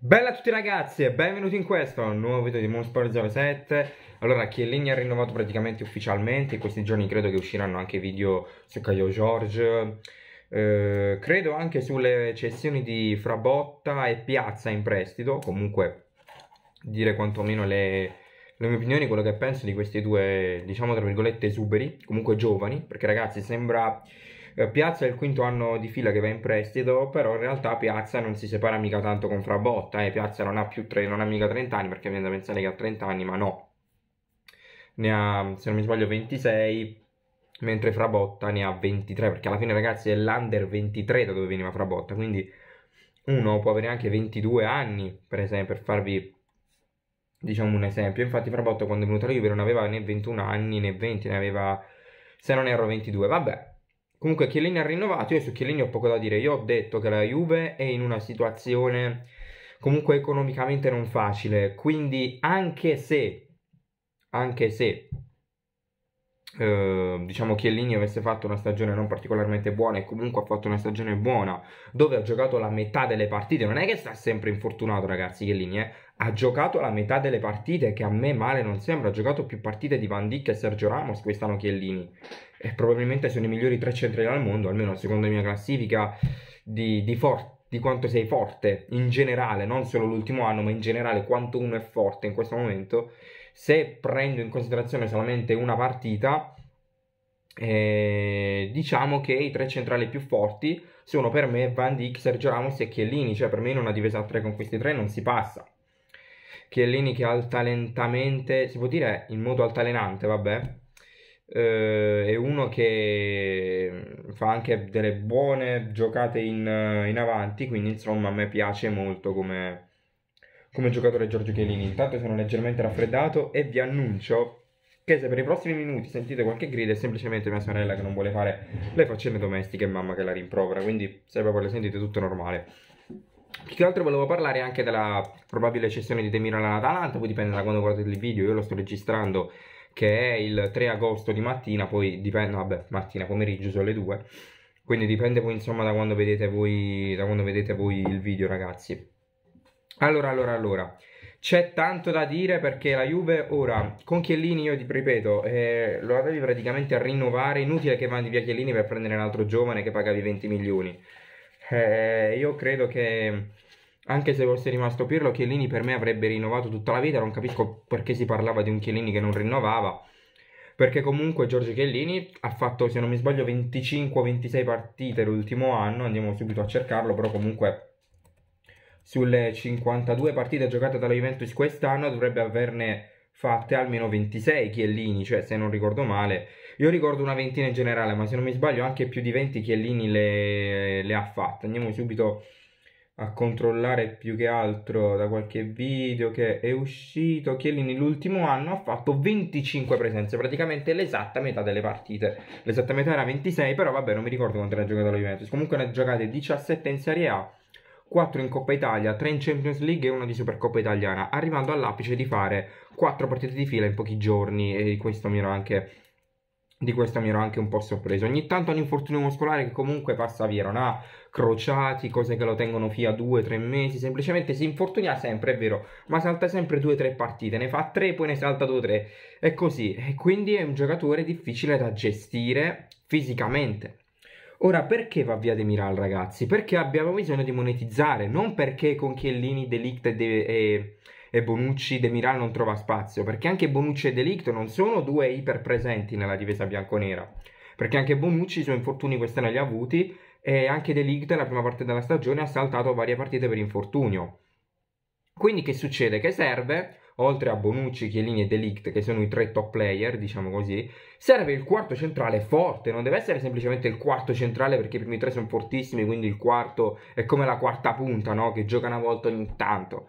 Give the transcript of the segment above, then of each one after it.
Bella a tutti ragazzi e benvenuti in questo nuovo video di Moonsport 07 Allora Chiellini ha rinnovato praticamente ufficialmente In questi giorni credo che usciranno anche video su Caio George eh, Credo anche sulle cessioni di Frabotta e Piazza in prestito Comunque dire quantomeno le, le mie opinioni Quello che penso di questi due diciamo tra virgolette esuberi Comunque giovani Perché ragazzi sembra eh, piazza è il quinto anno di fila che va in prestito, però in realtà Piazza non si separa mica tanto con Frabotta, eh. Piazza non ha, più tre, non ha mica 30 anni, perché viene da pensare che ha 30 anni, ma no. Ne ha, se non mi sbaglio, 26, mentre Frabotta ne ha 23, perché alla fine ragazzi è l'under 23 da dove veniva Frabotta, quindi uno può avere anche 22 anni, per esempio, per farvi diciamo un esempio. Infatti Frabotta quando è venuto alla Juve non aveva né 21 anni né 20, ne aveva se non erro 22. Vabbè, Comunque Chiellini ha rinnovato, io su Chiellini ho poco da dire, io ho detto che la Juve è in una situazione comunque economicamente non facile, quindi anche se, anche se eh, diciamo Chiellini avesse fatto una stagione non particolarmente buona e comunque ha fatto una stagione buona dove ha giocato la metà delle partite, non è che sta sempre infortunato ragazzi Chiellini, eh? ha giocato la metà delle partite, che a me male non sembra, ha giocato più partite di Van Dijk e Sergio Ramos quest'anno Chiellini, e probabilmente sono i migliori tre centrali al mondo, almeno secondo la mia classifica di, di, for- di quanto sei forte in generale, non solo l'ultimo anno, ma in generale quanto uno è forte in questo momento. Se prendo in considerazione solamente una partita, eh, diciamo che i tre centrali più forti sono per me Van Dijk, Sergio Ramos e Chiellini, cioè per me in una difesa a tre con questi tre non si passa. Chiellini che altalentamente, si può dire in modo altalenante, vabbè, eh, è uno che fa anche delle buone giocate in, in avanti, quindi insomma a me piace molto come, come giocatore Giorgio Chiellini. Intanto sono leggermente raffreddato e vi annuncio che se per i prossimi minuti sentite qualche grida è semplicemente mia sorella che non vuole fare le faccende domestiche e mamma che la rimprovera, quindi se proprio le sentite tutto normale più che altro volevo parlare anche della probabile cessione di Demiral all'Atalanta, poi dipende da quando guardate il video, io lo sto registrando che è il 3 agosto di mattina, poi dipende, vabbè, mattina, pomeriggio sono le 2, quindi dipende poi insomma da quando vedete voi, da quando vedete voi il video ragazzi. Allora, allora, allora, c'è tanto da dire perché la Juve ora, con Chiellini io ti ripeto, eh, lo andavi praticamente a rinnovare, inutile che mandi via Chiellini per prendere un altro giovane che pagavi 20 milioni eh, io credo che anche se fosse rimasto Pirlo, Chiellini per me avrebbe rinnovato tutta la vita, non capisco perché si parlava di un Chiellini che non rinnovava, perché comunque Giorgio Chiellini ha fatto, se non mi sbaglio, 25 26 partite l'ultimo anno, andiamo subito a cercarlo, però comunque sulle 52 partite giocate dalla Juventus quest'anno dovrebbe averne fatte almeno 26 Chiellini, cioè se non ricordo male, io ricordo una ventina in generale, ma se non mi sbaglio anche più di 20 Chiellini le, le ha fatte. Andiamo subito a controllare più che altro da qualche video che è uscito. Chiellini l'ultimo anno ha fatto 25 presenze, praticamente l'esatta metà delle partite. L'esatta metà era 26, però vabbè, non mi ricordo quanto ne ha giocato la Juventus. Comunque ne ha giocate 17 in Serie A. 4 in Coppa Italia, 3 in Champions League e 1 di Supercoppa Italiana, arrivando all'apice di fare 4 partite di fila in pochi giorni e questo mi ero anche di questo mi ero anche un po' sorpreso. Ogni tanto un infortunio muscolare che comunque passa via, non ha crociati, cose che lo tengono via 2-3 mesi, semplicemente si infortunia sempre, è vero, ma salta sempre 2-3 partite, ne fa 3 poi ne salta 2-3, è così, e quindi è un giocatore difficile da gestire fisicamente. Ora, perché va via De Miral, ragazzi? Perché abbiamo bisogno di monetizzare, non perché con Chiellini, Delict e... De- e e Bonucci De Miral non trova spazio, perché anche Bonucci e Delicto non sono due iperpresenti nella difesa bianconera, perché anche Bonucci i suoi infortuni quest'anno li ha avuti e anche Delict nella prima parte della stagione ha saltato varie partite per infortunio. Quindi che succede? Che serve, oltre a Bonucci, Chiellini e Delict, che sono i tre top player, diciamo così, serve il quarto centrale forte, non deve essere semplicemente il quarto centrale perché i primi tre sono fortissimi, quindi il quarto è come la quarta punta, no? Che gioca una volta ogni tanto.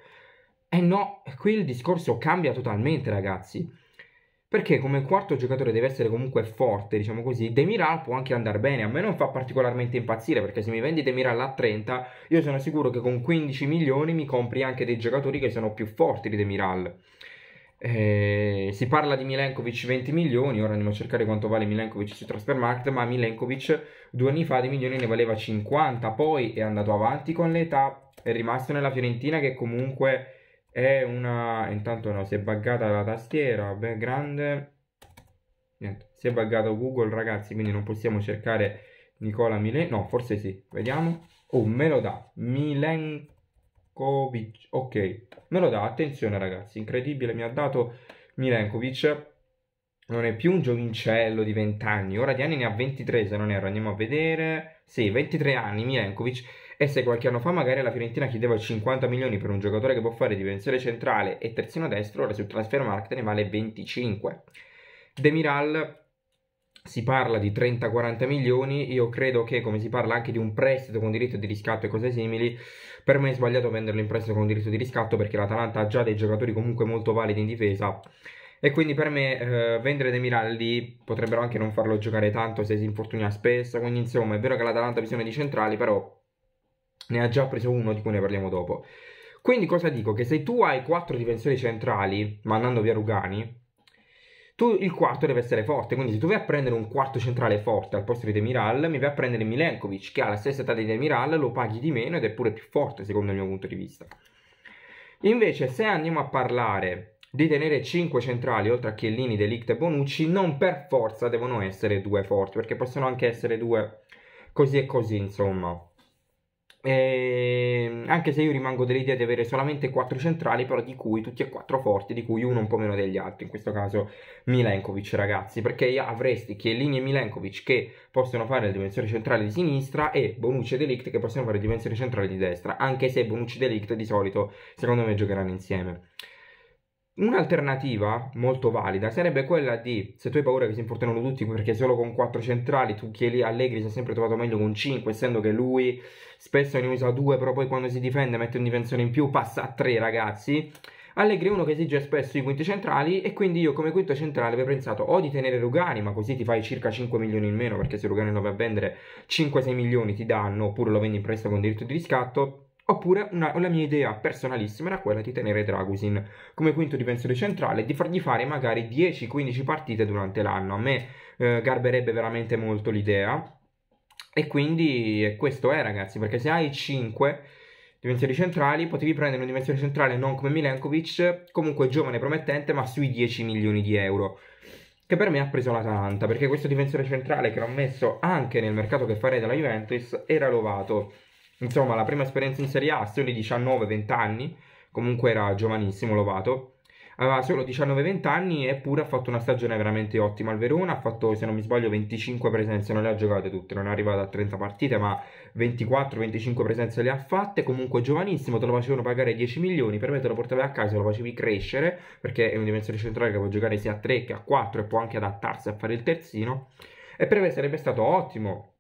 Eh no, qui il discorso cambia totalmente, ragazzi. Perché come quarto giocatore deve essere comunque forte, diciamo così, Demiral può anche andare bene, a me non fa particolarmente impazzire, perché se mi vendi Demiral a 30, io sono sicuro che con 15 milioni mi compri anche dei giocatori che sono più forti di Demiral. Eh, si parla di Milenkovic 20 milioni, ora andiamo a cercare quanto vale Milenkovic su Transfermarkt, ma Milenkovic due anni fa di milioni ne valeva 50, poi è andato avanti con l'età, è rimasto nella Fiorentina che comunque è una intanto no si è buggata la tastiera beh grande niente si è buggato google ragazzi quindi non possiamo cercare Nicola Milen no forse sì vediamo oh me lo dà Milenkovic ok me lo dà attenzione ragazzi incredibile mi ha dato Milenkovic non è più un giovincello di 20 anni ora di anni ne ha 23 se non erro andiamo a vedere sì 23 anni Milenkovic e se qualche anno fa magari la Fiorentina chiedeva 50 milioni per un giocatore che può fare difensore centrale e terzino destro, ora sul Transfermarkt ne vale 25. Demiral si parla di 30-40 milioni, io credo che come si parla anche di un prestito con diritto di riscatto e cose simili, per me è sbagliato venderlo in prestito con diritto di riscatto perché l'Atalanta ha già dei giocatori comunque molto validi in difesa e quindi per me eh, vendere De lì potrebbero anche non farlo giocare tanto se si infortuna spesso, quindi insomma è vero che l'Atalanta ha bisogno di centrali, però ne ha già preso uno di cui ne parliamo dopo. Quindi cosa dico? Che se tu hai quattro difensori centrali, mandando via Rugani, tu il quarto deve essere forte. Quindi se tu vai a prendere un quarto centrale forte al posto di Demiral, mi vai a prendere Milenkovic, che ha la stessa età di Demiral, lo paghi di meno ed è pure più forte secondo il mio punto di vista. Invece se andiamo a parlare di tenere 5 centrali oltre a Chiellini, Delict e Bonucci, non per forza devono essere due forti, perché possono anche essere due così e così, insomma. E ehm, anche se io rimango dell'idea di avere solamente 4 centrali, però di cui tutti e quattro forti, di cui uno un po' meno degli altri, in questo caso Milenkovic, ragazzi, perché avresti Chiellini e Milenkovic che possono fare la dimensione centrale di sinistra e Bonucci e Delict che possono fare la dimensione centrale di destra, anche se Bonucci e Delict di solito, secondo me, giocheranno insieme. Un'alternativa molto valida sarebbe quella di, se tu hai paura che si infortunano tutti perché solo con 4 centrali tu chiedi Allegri si è sempre trovato meglio con 5, essendo che lui spesso ne usa 2, però poi quando si difende mette un difensore in più, passa a 3 ragazzi. Allegri è uno che esige spesso i quinti centrali e quindi io come quinto centrale avevo pensato o di tenere Lugani, ma così ti fai circa 5 milioni in meno perché se Lugani lo vai a vendere 5-6 milioni ti danno oppure lo vendi in prestito con diritto di riscatto Oppure una, la mia idea personalissima era quella di tenere Dragusin come quinto difensore centrale e di fargli fare magari 10-15 partite durante l'anno. A me eh, garberebbe veramente molto l'idea. E quindi questo è ragazzi, perché se hai 5 difensori centrali, potevi prendere un difensore centrale non come Milenkovic, comunque giovane e promettente, ma sui 10 milioni di euro. Che per me ha preso l'Atalanta, perché questo difensore centrale che l'ho messo anche nel mercato che farei della Juventus era Lovato Insomma, la prima esperienza in Serie A a soli 19-20 anni, comunque era giovanissimo Lovato, aveva solo 19-20 anni eppure ha fatto una stagione veramente ottima al Verona, ha fatto se non mi sbaglio 25 presenze, non le ha giocate tutte, non è arrivata a 30 partite ma 24-25 presenze le ha fatte, comunque giovanissimo, te lo facevano pagare 10 milioni, per me te lo portavi a casa, lo facevi crescere perché è un difensore centrale che può giocare sia a 3 che a 4 e può anche adattarsi a fare il terzino e per me sarebbe stato ottimo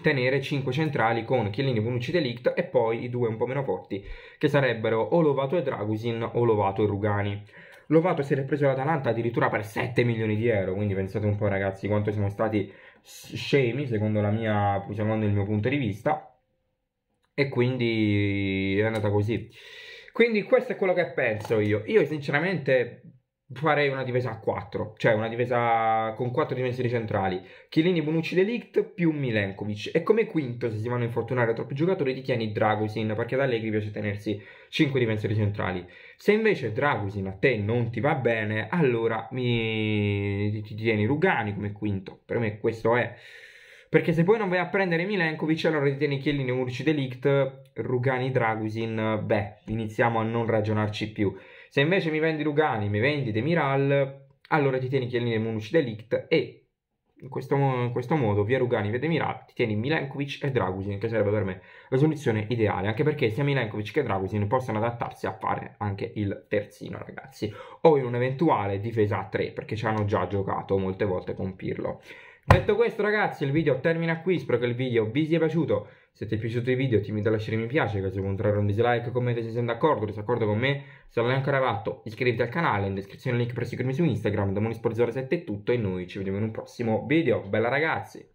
tenere 5 centrali con Chiellini, Bonucci, Delict e poi i due un po' meno forti che sarebbero o Lovato e Dragusin o Lovato e Rugani. Lovato si era preso l'Atalanta addirittura per 7 milioni di euro, quindi pensate un po' ragazzi quanto siamo stati scemi secondo, mia, secondo il mio punto di vista e quindi è andata così. Quindi questo è quello che penso io. Io sinceramente farei una difesa a 4, cioè una difesa con 4 difensori centrali, Chiellini, Bonucci, Delict più Milenkovic e come quinto se si vanno a infortunare troppi giocatori ti tieni Dragusin perché ad Allegri piace tenersi 5 difensori centrali se invece Dragusin a te non ti va bene allora mi... ti, tieni Rugani come quinto per me questo è perché se poi non vai a prendere Milenkovic allora ti tieni Chiellini, Bonucci, Delict Rugani, Dragusin beh iniziamo a non ragionarci più se invece mi vendi Lugani, mi vendi Demiral, allora ti tieni Chiellini e Munucci Delict e in questo, in questo, modo via Rugani via Demiral ti tieni Milenkovic e Dragusin che sarebbe per me la soluzione ideale anche perché sia Milenkovic che Dragusin possono adattarsi a fare anche il terzino ragazzi o in un'eventuale difesa a 3 perché ci hanno già giocato molte volte con Pirlo Detto questo ragazzi il video termina qui, spero che il video vi sia piaciuto, se ti è piaciuto il video ti invito a lasciare mi piace, caso contrario un dislike, commenta se sei d'accordo o disaccordo con me, se non l'hai ancora fatto iscriviti al canale, in descrizione il link per seguirmi su Instagram, da Munisport07 è tutto e noi ci vediamo in un prossimo video, bella ragazzi!